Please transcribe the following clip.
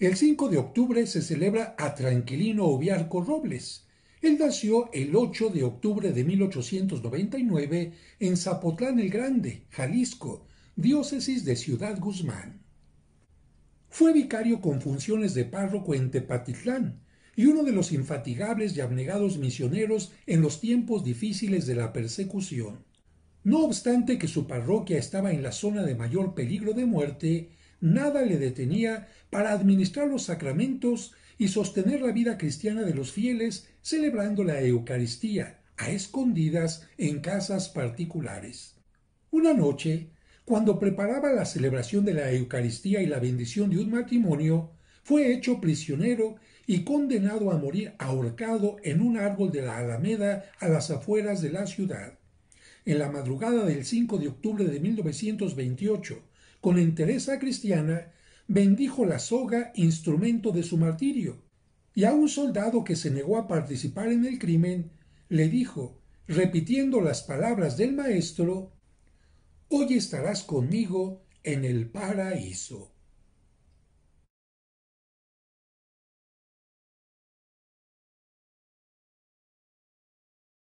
El 5 de octubre se celebra a Tranquilino Obiarco Robles. Él nació el 8 de octubre de 1899 en Zapotlán el Grande, Jalisco, diócesis de Ciudad Guzmán. Fue vicario con funciones de párroco en Tepatitlán y uno de los infatigables y abnegados misioneros en los tiempos difíciles de la persecución. No obstante que su parroquia estaba en la zona de mayor peligro de muerte, nada le detenía para administrar los sacramentos y sostener la vida cristiana de los fieles celebrando la Eucaristía a escondidas en casas particulares. Una noche, cuando preparaba la celebración de la Eucaristía y la bendición de un matrimonio, fue hecho prisionero y condenado a morir ahorcado en un árbol de la Alameda a las afueras de la ciudad. En la madrugada del 5 de octubre de 1928, con entereza cristiana, bendijo la soga, instrumento de su martirio, y a un soldado que se negó a participar en el crimen, le dijo, repitiendo las palabras del maestro, Hoy estarás conmigo en el paraíso.